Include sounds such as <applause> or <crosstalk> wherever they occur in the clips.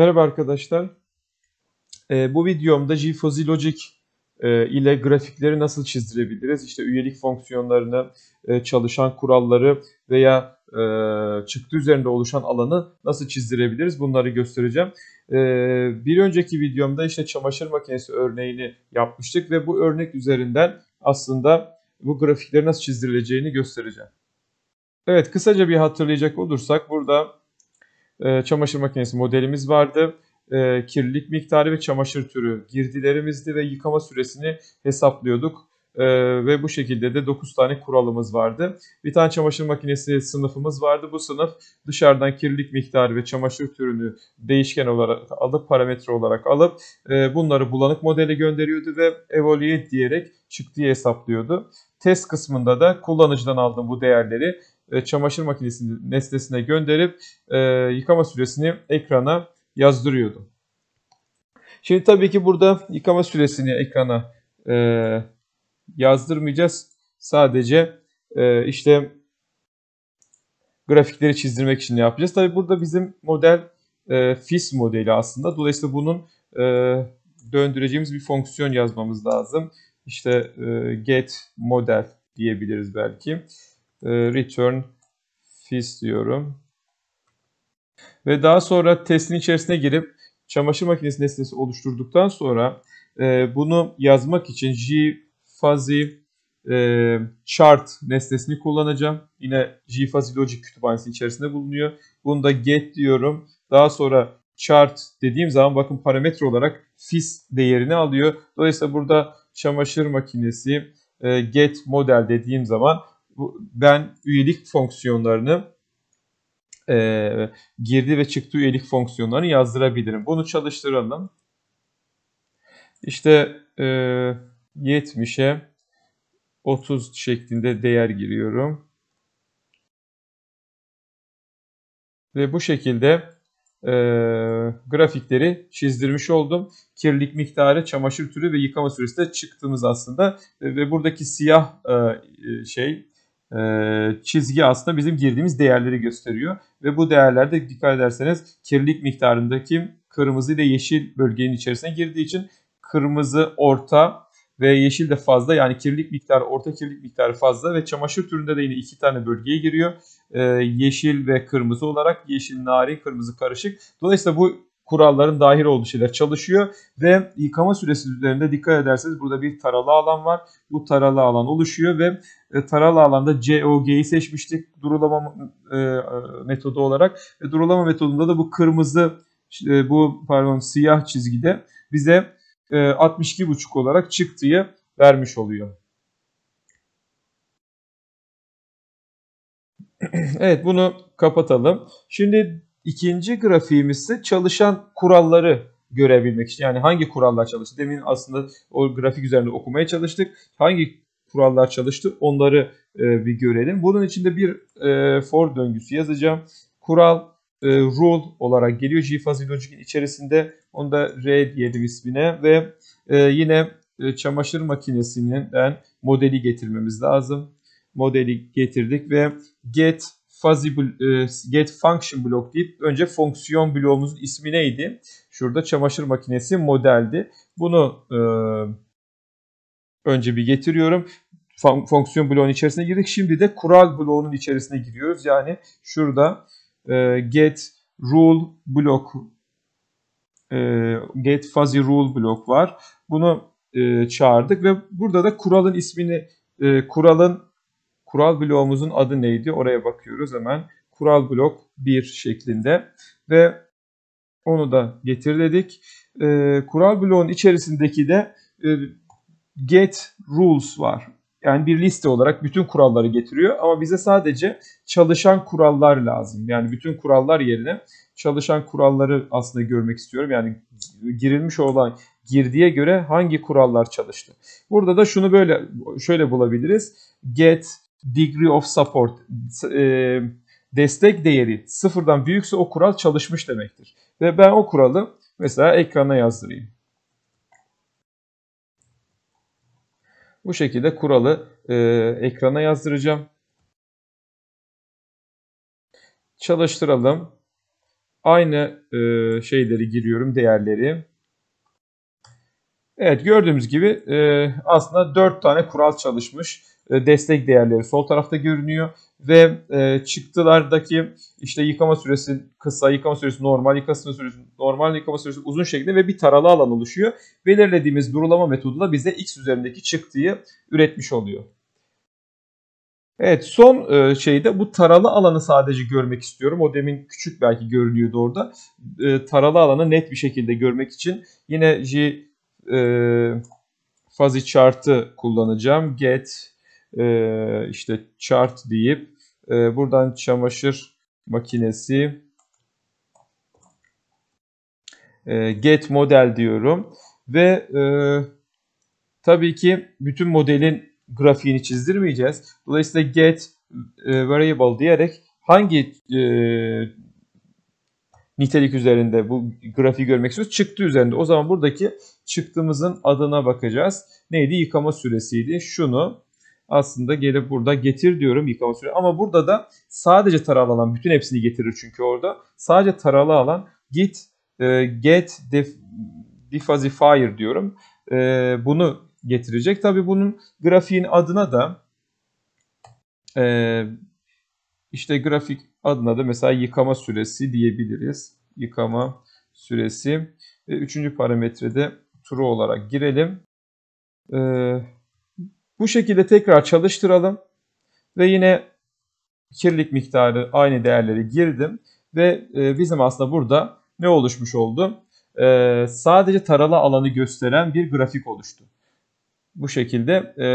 Merhaba arkadaşlar. Ee, bu videomda GeForce Logic e, ile grafikleri nasıl çizdirebiliriz? İşte üyelik fonksiyonlarını, e, çalışan kuralları veya e, çıktı üzerinde oluşan alanı nasıl çizdirebiliriz? Bunları göstereceğim. E, bir önceki videomda işte çamaşır makinesi örneğini yapmıştık ve bu örnek üzerinden aslında bu grafikleri nasıl çizdirileceğini göstereceğim. Evet kısaca bir hatırlayacak olursak burada ee, çamaşır makinesi modelimiz vardı. E, kirlilik miktarı ve çamaşır türü girdilerimizdi ve yıkama süresini hesaplıyorduk. Ee, ve bu şekilde de 9 tane kuralımız vardı. Bir tane çamaşır makinesi sınıfımız vardı. Bu sınıf dışarıdan kirlilik miktarı ve çamaşır türünü değişken olarak alıp parametre olarak alıp e, bunları bulanık modele gönderiyordu ve evaluate diyerek çıktığı hesaplıyordu. Test kısmında da kullanıcıdan aldığım bu değerleri e, çamaşır makinesinin nesnesine gönderip e, yıkama süresini ekrana yazdırıyordu. Şimdi tabii ki burada yıkama süresini ekrana e, yazdırmayacağız. Sadece e, işte grafikleri çizdirmek için ne yapacağız? Tabii burada bizim model e, FIS modeli aslında. Dolayısıyla bunun e, döndüreceğimiz bir fonksiyon yazmamız lazım. İşte e, get model diyebiliriz belki. Ee, return fees diyorum. Ve daha sonra testin içerisine girip çamaşır makinesi nesnesi oluşturduktan sonra e, bunu yazmak için gfuzzy e, chart nesnesini kullanacağım. Yine gfuzzy logic kütüphanesi içerisinde bulunuyor. Bunu da get diyorum. Daha sonra chart dediğim zaman bakın parametre olarak fis değerini alıyor. Dolayısıyla burada çamaşır makinesi e, get model dediğim zaman ben üyelik fonksiyonlarını e, girdi ve çıktı üyelik fonksiyonlarını yazdırabilirim. Bunu çalıştıralım. İşte e, 70'e 30 şeklinde değer giriyorum. Ve bu şekilde e, grafikleri çizdirmiş oldum. Kirlilik miktarı, çamaşır türü ve yıkama süresi de çıktığımız aslında. E, ve buradaki siyah e, e şey e, çizgi aslında bizim girdiğimiz değerleri gösteriyor. Ve bu değerlerde dikkat ederseniz kirlilik miktarındaki kırmızı ile yeşil bölgenin içerisine girdiği için kırmızı orta ve yeşil de fazla yani kirlilik miktarı orta kirlilik miktarı fazla ve çamaşır türünde de yine iki tane bölgeye giriyor. Ee, yeşil ve kırmızı olarak yeşil nari kırmızı karışık. Dolayısıyla bu kuralların dahil olduğu şeyler çalışıyor. Ve yıkama süresi üzerinde dikkat ederseniz burada bir taralı alan var. Bu taralı alan oluşuyor ve e, taralı alanda COG'yi seçmiştik durulama e, metodu olarak. Ve durulama metodunda da bu kırmızı e, bu pardon siyah çizgide bize 62,5 olarak çıktığı vermiş oluyor. <clears throat> evet bunu kapatalım. Şimdi İkinci grafiğimiz ise çalışan kuralları görebilmek için. Yani hangi kurallar çalıştı? Demin aslında o grafik üzerinde okumaya çalıştık. Hangi kurallar çalıştı onları e, bir görelim. Bunun içinde bir e, for döngüsü yazacağım. Kural e, rule olarak geliyor. g GFAS Logic'in içerisinde. Onu da R diyelim ismine ve e, yine e, çamaşır makinesinden modeli getirmemiz lazım. Modeli getirdik ve get fuzzy e, get function blok deyip önce fonksiyon bloğumuzun ismi neydi? Şurada çamaşır makinesi modeldi. Bunu e, önce bir getiriyorum. fonksiyon bloğunun içerisine girdik. Şimdi de kural bloğunun içerisine giriyoruz. Yani şurada e, get rule blok get fuzzy rule blok var. Bunu çağırdık ve burada da kuralın ismini kuralın Kural bloğumuzun adı neydi? Oraya bakıyoruz hemen. Kural blok 1 şeklinde ve onu da getir dedik. E, kural bloğun içerisindeki de e, get rules var. Yani bir liste olarak bütün kuralları getiriyor ama bize sadece çalışan kurallar lazım. Yani bütün kurallar yerine çalışan kuralları aslında görmek istiyorum. Yani girilmiş olan girdiye göre hangi kurallar çalıştı. Burada da şunu böyle şöyle bulabiliriz. Get degree of support e, destek değeri sıfırdan büyükse o kural çalışmış demektir. Ve ben o kuralı mesela ekrana yazdırayım. Bu şekilde kuralı e, ekrana yazdıracağım. Çalıştıralım. Aynı e, şeyleri giriyorum, değerleri. Evet gördüğümüz gibi e, aslında 4 tane kural çalışmış. E, destek değerleri sol tarafta görünüyor ve e, çıktılardaki işte yıkama süresi kısa, yıkama süresi normal, yıkama süresi normal, yıkama süresi uzun şeklinde ve bir taralı alan oluşuyor. Belirlediğimiz durulama metodu da bize x üzerindeki çıktıyı üretmiş oluyor. Evet son e, şeyde bu taralı alanı sadece görmek istiyorum. O demin küçük belki görünüyordu orada. taralı alanı net bir şekilde görmek için yine J e, fuzzy chart'ı kullanacağım. Get e, işte chart deyip e, buradan çamaşır makinesi e, get model diyorum ve e, tabii ki bütün modelin grafiğini çizdirmeyeceğiz. Dolayısıyla get e, variable diyerek hangi e, nitelik üzerinde bu grafiği görmek istiyoruz. Çıktı üzerinde. O zaman buradaki çıktığımızın adına bakacağız. Neydi? Yıkama süresiydi. Şunu aslında gelip burada getir diyorum yıkama süresi Ama burada da sadece taralı alan bütün hepsini getirir çünkü orada. Sadece taralı alan git e, get def, defazifier diyorum. E, bunu getirecek. tabii bunun grafiğin adına da e, işte grafik adına da mesela yıkama süresi diyebiliriz. Yıkama süresi. E, üçüncü parametrede true olarak girelim. Ee, bu şekilde tekrar çalıştıralım. Ve yine kirlilik miktarı aynı değerleri girdim. Ve e, bizim aslında burada ne oluşmuş oldu? E, sadece taralı alanı gösteren bir grafik oluştu. Bu şekilde e,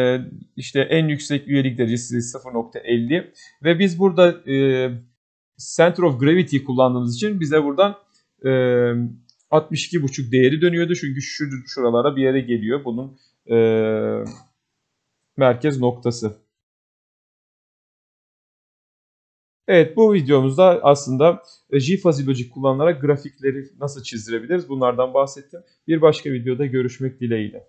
işte en yüksek üyelik derecesi 0.50 ve biz burada center of gravity kullandığımız için bize buradan 62.5 değeri dönüyordu. Çünkü şu şuralara bir yere geliyor bunun merkez noktası. Evet bu videomuzda aslında e, J-Fuzzy Logic kullanarak grafikleri nasıl çizdirebiliriz bunlardan bahsettim. Bir başka videoda görüşmek dileğiyle.